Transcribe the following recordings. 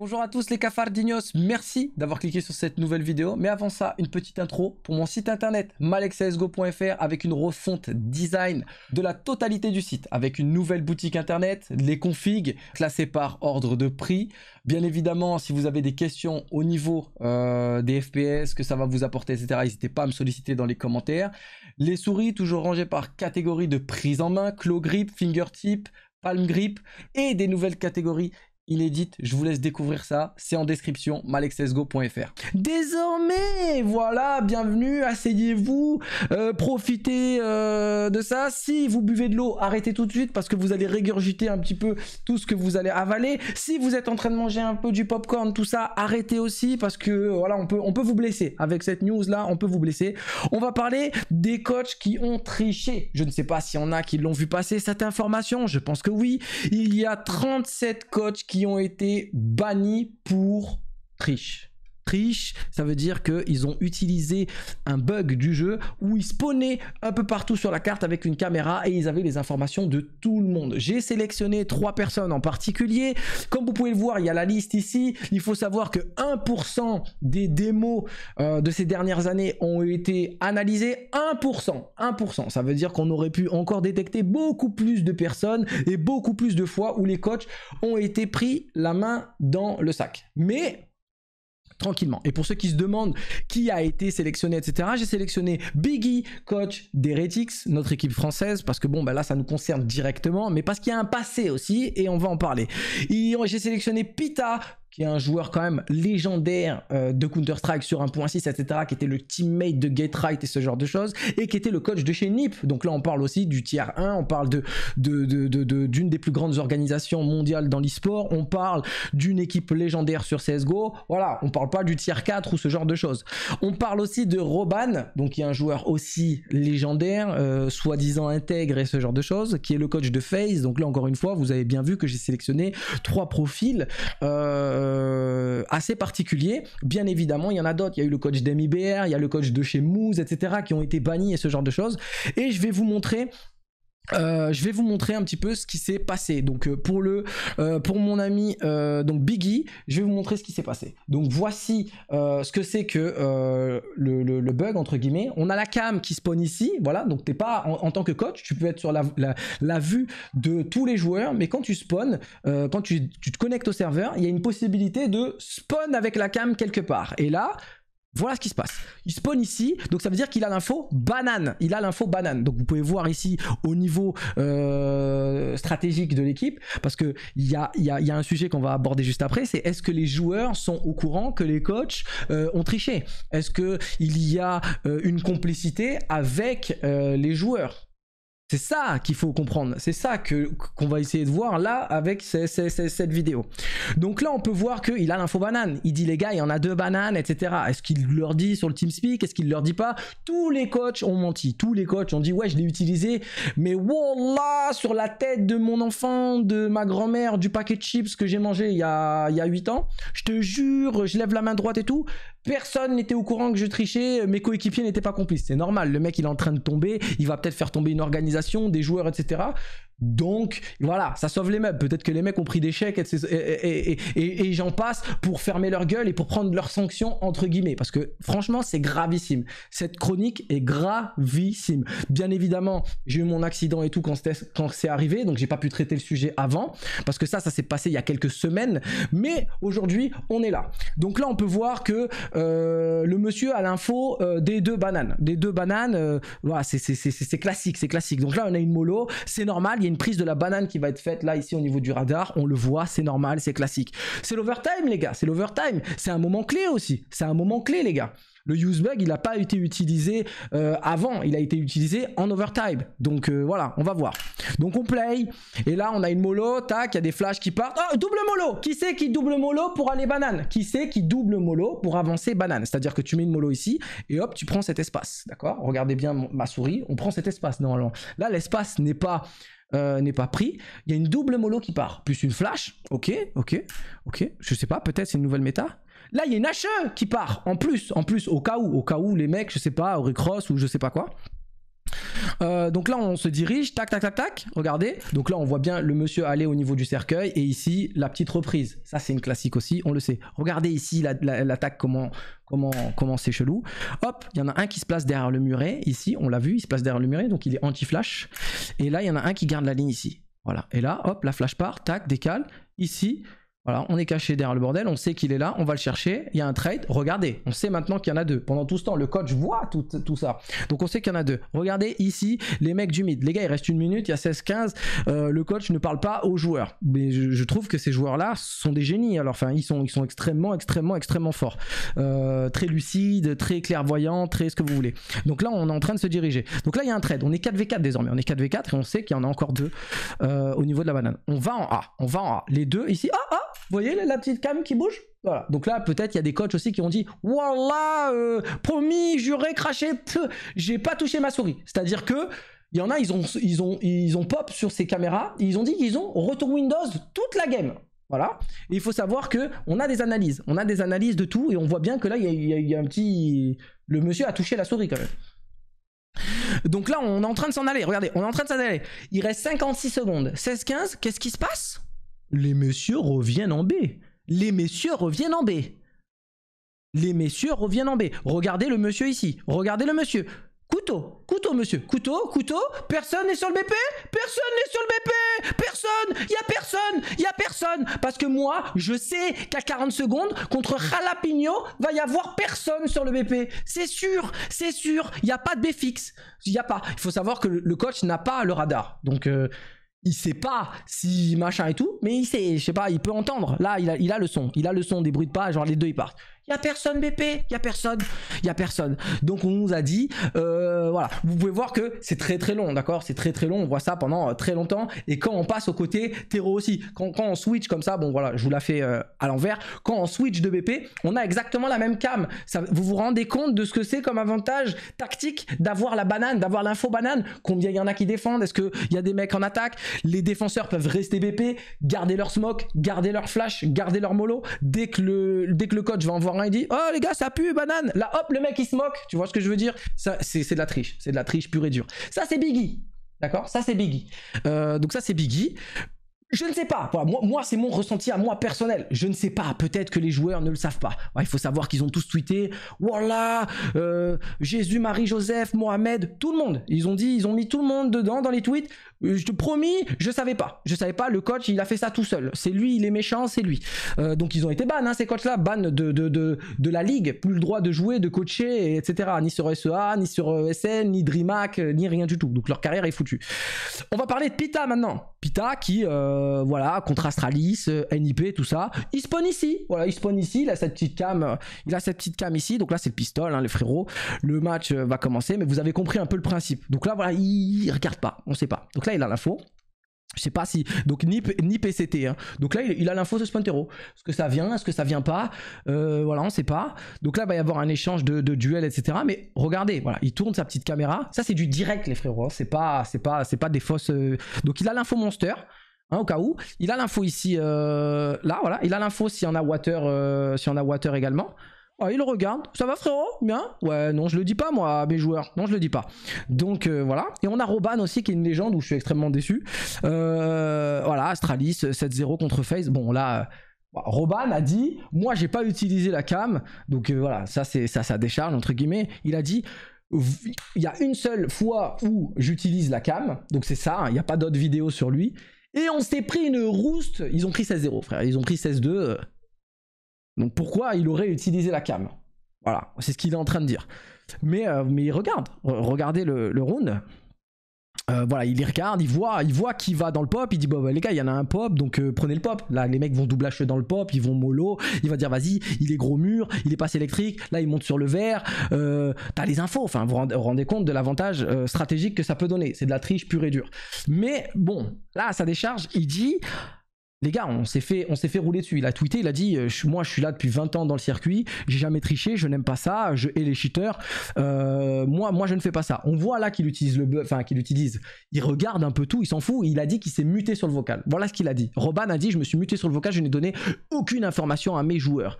Bonjour à tous les cafardignos, merci d'avoir cliqué sur cette nouvelle vidéo. Mais avant ça, une petite intro pour mon site internet malexsgo.fr, avec une refonte design de la totalité du site avec une nouvelle boutique internet, les configs classés par ordre de prix. Bien évidemment, si vous avez des questions au niveau euh, des FPS, que ça va vous apporter, etc., n'hésitez pas à me solliciter dans les commentaires. Les souris, toujours rangées par catégorie de prise en main, claw grip, fingertip, palm grip et des nouvelles catégories inédite. Je vous laisse découvrir ça. C'est en description, malexesgo.fr. Désormais, voilà, bienvenue, asseyez-vous, euh, profitez euh, de ça. Si vous buvez de l'eau, arrêtez tout de suite parce que vous allez régurgiter un petit peu tout ce que vous allez avaler. Si vous êtes en train de manger un peu du popcorn, tout ça, arrêtez aussi parce que euh, voilà, on peut, on peut vous blesser. Avec cette news là, on peut vous blesser. On va parler des coachs qui ont triché. Je ne sais pas s'il y en a qui l'ont vu passer cette information. Je pense que oui. Il y a 37 coachs qui ont été bannis pour triche ça veut dire qu'ils ont utilisé un bug du jeu où ils spawnaient un peu partout sur la carte avec une caméra et ils avaient les informations de tout le monde. J'ai sélectionné trois personnes en particulier. Comme vous pouvez le voir, il y a la liste ici. Il faut savoir que 1% des démos euh, de ces dernières années ont été analysées. 1%, 1%. Ça veut dire qu'on aurait pu encore détecter beaucoup plus de personnes et beaucoup plus de fois où les coachs ont été pris la main dans le sac. Mais tranquillement. Et pour ceux qui se demandent qui a été sélectionné, etc., j'ai sélectionné Biggie, coach d'Heretics, notre équipe française, parce que bon, bah là, ça nous concerne directement, mais parce qu'il y a un passé aussi, et on va en parler. J'ai sélectionné Pita, un joueur quand même légendaire euh, de Counter-Strike sur 1.6, etc., qui était le teammate de Right et ce genre de choses, et qui était le coach de chez NIP. Donc là, on parle aussi du tiers 1, on parle d'une de, de, des plus grandes organisations mondiales dans l'esport, on parle d'une équipe légendaire sur CSGO, voilà, on parle pas du tiers 4 ou ce genre de choses. On parle aussi de Roban, donc il y a un joueur aussi légendaire, euh, soi-disant intègre et ce genre de choses, qui est le coach de FaZe. Donc là, encore une fois, vous avez bien vu que j'ai sélectionné trois profils. Euh, euh, assez particulier. Bien évidemment, il y en a d'autres. Il y a eu le coach d'MIBR, il y a le coach de chez Moose, etc., qui ont été bannis et ce genre de choses. Et je vais vous montrer euh, je vais vous montrer un petit peu ce qui s'est passé. Donc euh, pour le, euh, pour mon ami donc Biggie, je vais vous montrer ce qui s'est passé. Donc voici ce que c'est que le, le, bug entre guillemets. On a la cam qui spawn ici, voilà. Donc t'es pas en, tant que coach, tu peux être sur la, la, vue de tous les joueurs, mais quand tu spawns, quand tu, tu te connectes au serveur, il y a une possibilité de spawn avec la cam quelque part. Et là, voilà ce qui se passe. Il spawn ici, donc ça veut dire qu'il a l'info banane. Il a l'info banane. Donc vous pouvez voir ici au niveau euh, stratégique de l'équipe, parce qu'il y a, y, a, un sujet qu'on va aborder juste après, c'est est-ce que les joueurs sont au courant que les coachs euh, ont triché Est-ce qu'il y a euh, une complicité avec les joueurs c'est ça qu'il faut comprendre, c'est ça que qu'on va essayer de voir là avec cette vidéo. Donc là, on peut voir qu'il a l'info banane. Il dit les gars, il y en a deux bananes, etc. Est-ce qu'il leur dit sur le TeamSpeak Est-ce qu'il leur dit pas Tous les coachs ont menti. Tous les coachs ont dit ouais, je l'ai utilisé, mais voilà sur la tête de mon enfant, de ma grand-mère, du paquet de chips que j'ai mangé il y, a, il y a 8 ans, je te jure, je lève la main droite et tout. Personne n'était au courant que je trichais, mes coéquipiers n'étaient pas complices. C'est normal, le mec il est en train de tomber, il va peut-être faire tomber une organisation des joueurs, etc. Donc voilà, ça sauve les meubles. Peut-être que les mecs ont pris des chèques et, j'en passe pour fermer leur gueule et pour prendre leurs sanctions entre guillemets. Parce que franchement, c'est gravissime. Cette chronique est gravissime. Bien évidemment, j'ai eu mon accident et tout quand, c'est arrivé, donc j'ai pas pu traiter le sujet avant. Parce que ça, ça s'est passé il y a quelques semaines. Mais aujourd'hui, on est là. Donc là, on peut voir que euh, le monsieur a l'info euh, des deux bananes. Des deux bananes, euh, voilà, c'est classique, c'est classique. Donc là, on a une mollo, c'est normal, il une prise de la banane qui va être faite là, ici, au niveau du radar. On le voit, c'est normal, c'est classique. C'est l'overtime, les gars, c'est l'overtime. C'est un moment clé aussi. C'est un moment clé, les gars. Le use bug, il n'a pas été utilisé euh, avant, il a été utilisé en overtime. Donc euh, voilà, on va voir. Donc on play, et là on a une mollo, tac, il y a des flashs qui partent. Oh, double mollo Qui sait qui double mollo pour aller banane Qui sait qui double mollo pour avancer banane C'est-à-dire que tu mets une mollo ici, et hop, tu prends cet espace, d'accord Regardez bien ma souris, on prend cet espace normalement. Là, l'espace n'est pas euh, n'est pas pris. Il y a une double mollo qui part, plus une flash. Ok, ok, ok. Je sais pas, peut-être c'est une nouvelle méta. Là, il y a une HE qui part, en plus, en plus, au cas où, au cas où les mecs, je sais pas, au recross ou je sais pas quoi. Euh, donc là, on se dirige, tac, tac, tac, tac, regardez. Donc là, on voit bien le monsieur aller au niveau du cercueil et ici, la petite reprise. Ça, c'est une classique aussi, on le sait. Regardez ici l'attaque, comment comment comment c'est chelou. Hop, il y en a un qui se place derrière le muret, ici, on l'a vu, il se place derrière le muret, donc il est anti-flash. Et là, il y en a un qui garde la ligne ici. Voilà. Et là, hop, la flash part, tac, décale. Ici, voilà, on est caché derrière le bordel, on sait qu'il est là, on va le chercher, il y a un trade, regardez, on sait maintenant qu'il y en a deux. Pendant tout ce temps, le coach voit tout, tout ça. Donc on sait qu'il y en a deux. Regardez ici, les mecs du mid. Les gars, il reste une minute, il y a 16-15, euh, le coach ne parle pas aux joueurs. Mais je, trouve que ces joueurs-là sont des génies. Alors enfin, ils sont, ils sont extrêmement, extrêmement, extrêmement forts. Euh, très lucides, très clairvoyants, très ce que vous voulez. Donc là, on est en train de se diriger. Donc là, il y a un trade, on est 4v4 désormais, on est 4v4 et on sait qu'il y en a encore deux euh, au niveau de la banane. On va en A, on va en A. Les deux ici, ah, ah vous voyez la, petite cam qui bouge voilà. Donc là, peut-être il y a des coachs aussi qui ont dit Voilà euh, promis, juré, craché, j'ai pas touché ma souris. C'est-à-dire que il y en a, ils ont, ils, ont, ils ont pop sur ces caméras, ils ont dit qu'ils ont retour Windows toute la game. Voilà. Et il faut savoir que on a des analyses, on a des analyses de tout, et on voit bien que là, il y, y, a un petit. Le monsieur a touché la souris quand même. Donc là, on est en train de s'en aller. Regardez, on est en train de s'en aller. Il reste 56 secondes. 16-15, qu'est-ce qui se passe les messieurs reviennent en B. Les messieurs reviennent en B. Les messieurs reviennent en B. Regardez le monsieur ici. Regardez le monsieur. Couteau, couteau, monsieur. Couteau, couteau. Personne n'est sur le BP Personne n'est sur le BP Personne Il a personne Il a personne Parce que moi, je sais qu'à 40 secondes, contre Jalapino, va y avoir personne sur le BP. C'est sûr C'est sûr Il n'y a pas de B fixe. Il n'y a pas. Il faut savoir que le coach n'a pas le radar. Donc... Euh, il sait pas si machin et tout, mais il sait, je sais pas, il peut entendre. Là, il a, il a le son, il a le son des bruits de pas, genre les deux ils partent personne BP, il a personne, il n'y a personne. Donc on nous a dit, euh, voilà, vous pouvez voir que c'est très très long, d'accord C'est très très long, on voit ça pendant euh, très longtemps. Et quand on passe au côté terreau aussi, quand, on switch comme ça, bon voilà, je vous la fais euh, à l'envers, quand on switch de BP, on a exactement la même cam. Ça, vous vous rendez compte de ce que c'est comme avantage tactique d'avoir la banane, d'avoir l'info banane Combien il y en a qui défendent Est-ce qu'il y a des mecs en attaque Les défenseurs peuvent rester BP, garder leur smoke, garder leur flash, garder leur mollo. Dès que le, dès que le coach va en voir il dit Oh les gars, ça pue, banane. Là, hop, le mec il se moque. Tu vois ce que je veux dire Ça, c'est de la triche. C'est de la triche pure et dure. Ça, c'est Biggie. D'accord Ça, c'est Biggie. Euh, donc, ça, c'est Biggie. Je ne sais pas. moi, c'est mon ressenti à moi personnel. Je ne sais pas. Peut-être que les joueurs ne le savent pas. il faut savoir qu'ils ont tous tweeté. Voilà, euh, Jésus, Marie, Joseph, Mohamed, tout le monde. Ils ont dit, ils ont mis tout le monde dedans dans les tweets. Euh, je te promis, je savais pas. Je savais pas. Le coach, il a fait ça tout seul. C'est lui, il est méchant, c'est lui. Euh, donc ils ont été ban, hein, ces coachs-là, ban de, de, la ligue, plus le droit de jouer, de coacher, etc. Ni sur SEA, ni sur SN, ni DreamHack, ni rien du tout. Donc leur carrière est foutue. On va parler de Pita maintenant qui, euh, voilà, contre Astralis, euh, NIP, tout ça, il spawn ici. Voilà, il spawn ici. Il a cette petite cam, euh, il a cette petite cam ici. Donc là, c'est le pistol, hein, les frérots. Le match va commencer, mais vous avez compris un peu le principe. Donc là, voilà, il, il regarde pas. On sait pas. Donc là, il a l'info. Je sais pas si. Donc ni PCT, hein. Donc là, il, a l'info sur Spontero. Est-ce que ça vient Est-ce que ça vient pas euh, Voilà, on sait pas. Donc là, il va y avoir un échange de, de duels, etc. Mais regardez, voilà, il tourne sa petite caméra. Ça, c'est du direct, les frérots. Hein. C'est pas, c'est pas, c'est pas des fausses. Euh. Donc il a l'info monster. Hein, au cas où. Il a l'info ici, euh, là, voilà. Il a l'info s'il y en a water, s'il y en a water également. Ah, il regarde. Ça va, frérot Bien Ouais, non, je le dis pas, moi, à mes joueurs. Non, je le dis pas. Donc, euh, voilà. Et on a Roban aussi, qui est une légende où je suis extrêmement déçu. Euh, voilà, Astralis, 7-0 contre FaZe. Bon, là. Euh, Roban a dit, moi j'ai pas utilisé la cam, donc voilà, ça c'est ça, ça décharge entre guillemets. Il a dit, il y a une seule fois où j'utilise la cam, donc c'est ça, hein, il n'y a pas d'autres vidéos sur lui. Et on s'est pris une rouste, ils ont pris 16-0 frère, ils ont pris 16-2. Donc pourquoi il aurait utilisé la cam Voilà, c'est ce qu'il est en train de dire. Mais, euh, mais il regarde, regardez le, le round. Euh, voilà, il y regarde, il voit, il voit qui va dans le pop, il dit bah, les gars, il y en a un pop, donc euh, prenez le pop. Là, les mecs vont double H e dans le pop, ils vont mollo, il va dire vas-y, il est gros mur, il est passé électrique, là il monte sur le verre. t'as les infos, enfin vous vous rendez compte de l'avantage stratégique que ça peut donner, c'est de la triche pure et dure. Mais bon, là, ça décharge, il dit les gars, on s'est fait, on s'est fait rouler dessus. Il a tweeté, il a dit, euh, moi, je suis là depuis 20 ans dans le circuit, j'ai jamais triché, je n'aime pas ça, je hais les cheaters. Euh, moi, moi, je ne fais pas ça. On voit là qu'il utilise le, enfin, qu'il utilise. Il regarde un peu tout, il s'en fout. Il a dit qu'il s'est muté sur le vocal. Voilà ce qu'il a dit. Roban a dit, je me suis muté sur le vocal, je n'ai donné aucune information à mes joueurs.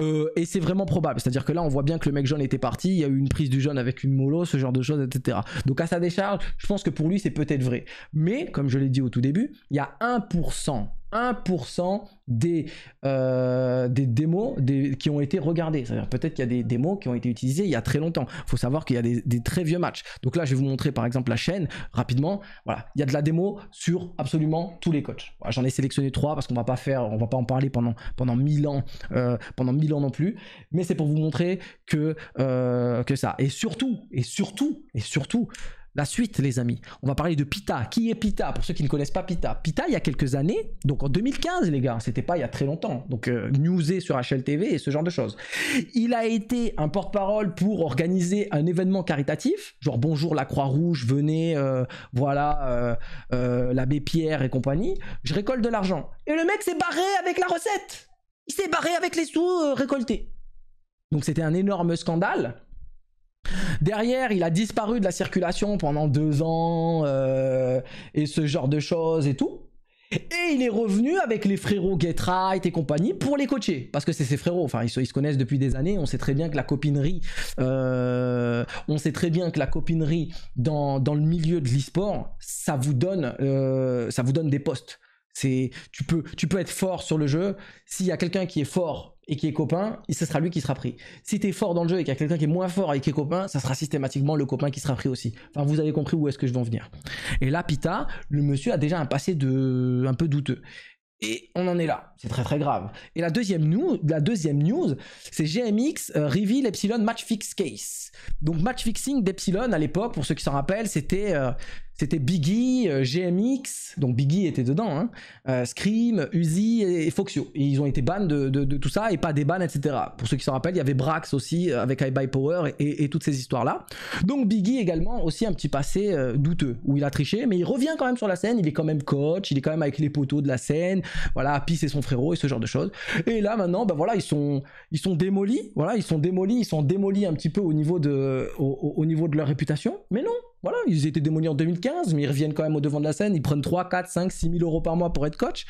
Euh, et c'est vraiment probable. C'est-à-dire que là, on voit bien que le mec jaune était parti. Il y a eu une prise du jaune avec une mollo, ce genre de choses, etc. Donc à sa décharge, je pense que pour lui, c'est peut-être vrai. Mais comme je l'ai dit au tout début, il y a 1% 1% des, euh, des démos qui ont été regardées. C'est-à-dire peut-être qu'il y a des démos qui ont été utilisées il y a très longtemps. Il faut savoir qu'il y a des, très vieux matchs. Donc là, je vais vous montrer par exemple la chaîne rapidement. Voilà, il y a de la démo sur absolument tous les coachs. J'en ai sélectionné trois parce qu'on va pas faire, on va pas en parler pendant pendant mille ans, euh, pendant mille ans non plus. Mais c'est pour vous montrer que euh, que ça. Et surtout, et surtout, et surtout, la suite, les amis. On va parler de Pita. Qui est Pita Pour ceux qui ne connaissent pas Pita. Pita, il y a quelques années, donc en 2015, les gars, c'était pas il y a très longtemps. Donc, euh, newsé sur HLTV et ce genre de choses. Il a été un porte-parole pour organiser un événement caritatif, genre bonjour la Croix-Rouge, venez, euh, voilà, euh, l'abbé Pierre et compagnie. Je récolte de l'argent. Et le mec s'est barré avec la recette. Il s'est barré avec les sous récoltés. Donc, c'était un énorme scandale. Derrière, il a disparu de la circulation pendant deux ans euh, et ce genre de choses et tout. Et il est revenu avec les frérots Get et compagnie pour les coacher. Parce que c'est ses frérots, enfin ils se, connaissent depuis des années, on sait très bien que la copinerie, euh, on sait très bien que la copinerie dans, le milieu de l'e-sport, ça vous donne euh, ça vous donne des postes. C'est tu peux tu peux être fort sur le jeu, s'il y a quelqu'un qui est fort et qui est copain, ce sera lui qui sera pris. Si t'es fort dans le jeu et qu'il y a quelqu'un qui est moins fort et qui est copain, ça sera systématiquement le copain qui sera pris aussi. Enfin, vous avez compris où est-ce que je veux en venir. Et là, Pita, le monsieur a déjà un passé de un peu douteux. Et on en est là, c'est très très grave. Et la deuxième news, la deuxième news, c'est GMX euh, reveal Epsilon match fix case. Donc match fixing d'Epsilon à l'époque, pour ceux qui s'en rappellent, c'était euh, c'était Biggie, euh, GMX, donc Biggie était dedans, hein. euh, Scream, Uzi et, Foxio. ils ont été bans de, tout ça et pas des bannes, etc. Pour ceux qui s'en rappellent, il y avait Brax aussi euh, avec High By Power et, toutes ces histoires-là. Donc Biggie également aussi un petit passé douteux où il a triché, mais il revient quand même sur la scène, il est quand même coach, il est quand même avec les poteaux de la scène, voilà, pisser c'est son frérot et ce genre de choses. Et là maintenant, ben voilà, ils sont, ils sont démolis, voilà, ils sont démolis, ils sont démolis un petit peu au niveau de, au niveau de leur réputation, mais non, voilà, ils étaient démolis en 2015, mais ils reviennent quand même au devant de la scène. Ils prennent 3, 4, 5, 6 000 euros par mois pour être coach.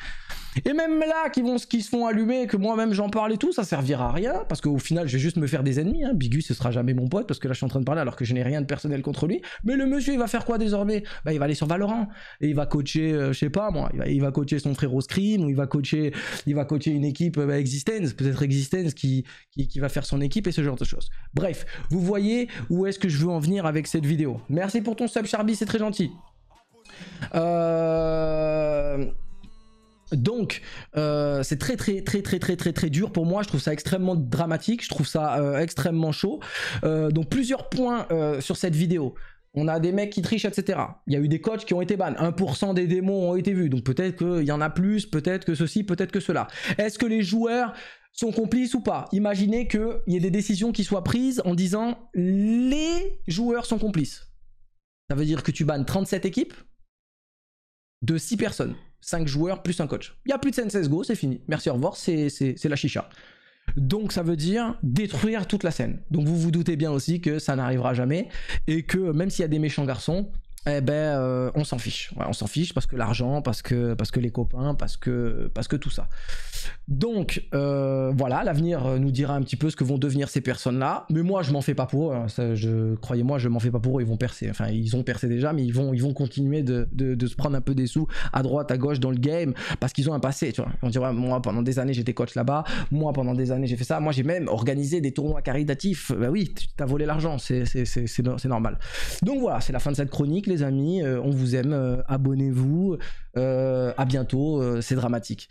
Et même là, qui, vont, se font allumer, que moi-même j'en parle et tout, ça servira à rien, parce qu'au final, je vais juste me faire des ennemis. Hein. Bigu, ce sera jamais mon pote, parce que là, je suis en train de parler alors que je n'ai rien de personnel contre lui. Mais le monsieur, il va faire quoi désormais Bah, il va aller sur Valorant, et il va coacher, euh, je sais pas moi, il va, coacher son frérot Scream, ou il va coacher, il va coacher une équipe euh, bah, Existence, peut-être Existence qui, qui, qui va faire son équipe et ce genre de choses. Bref, vous voyez où est-ce que je veux en venir avec cette vidéo. Merci pour ton sub, Charby, c'est très gentil. Euh... Donc, euh, c'est très très très très très très très dur pour moi. Je trouve ça extrêmement dramatique. Je trouve ça euh, extrêmement chaud. Euh, donc plusieurs points sur cette vidéo. On a des mecs qui trichent, etc. Il y a eu des coachs qui ont été bannés. 1% des démons ont été vus. Donc peut-être qu'il y en a plus, peut-être que ceci, peut-être que cela. Est-ce que les joueurs sont complices ou pas Imaginez qu'il y ait des décisions qui soient prises en disant les joueurs sont complices. Ça veut dire que tu bannes 37 équipes de 6 personnes. 5 joueurs plus un coach. Il n'y a plus de go, c'est fini. Merci, au revoir, c'est la chicha. Donc ça veut dire détruire toute la scène. Donc vous vous doutez bien aussi que ça n'arrivera jamais et que même s'il y a des méchants garçons, eh ben, euh, on s'en fiche. on s'en fiche parce que l'argent, parce que, parce que les copains, parce que, parce que tout ça. Donc, euh, voilà, l'avenir euh, nous dira un petit peu ce que vont devenir ces personnes-là. Mais moi, je m'en fais pas pour eux. Hein. je, croyez-moi, je m'en fais pas pour eux. Ils vont percer. Enfin, ils ont percé déjà, mais ils vont, ils vont continuer de, se prendre un peu des sous à droite, à gauche dans le game parce qu'ils ont un passé. On dirait, moi, pendant des années, j'étais coach là-bas. Moi, pendant des années, j'ai fait ça. Moi, j'ai même organisé des tournois caritatifs. Bah ben oui, as volé l'argent. C'est, c'est normal. Donc voilà, c'est la fin de cette chronique les amis, euh, on vous aime, euh, abonnez-vous, euh, à bientôt, c'est dramatique.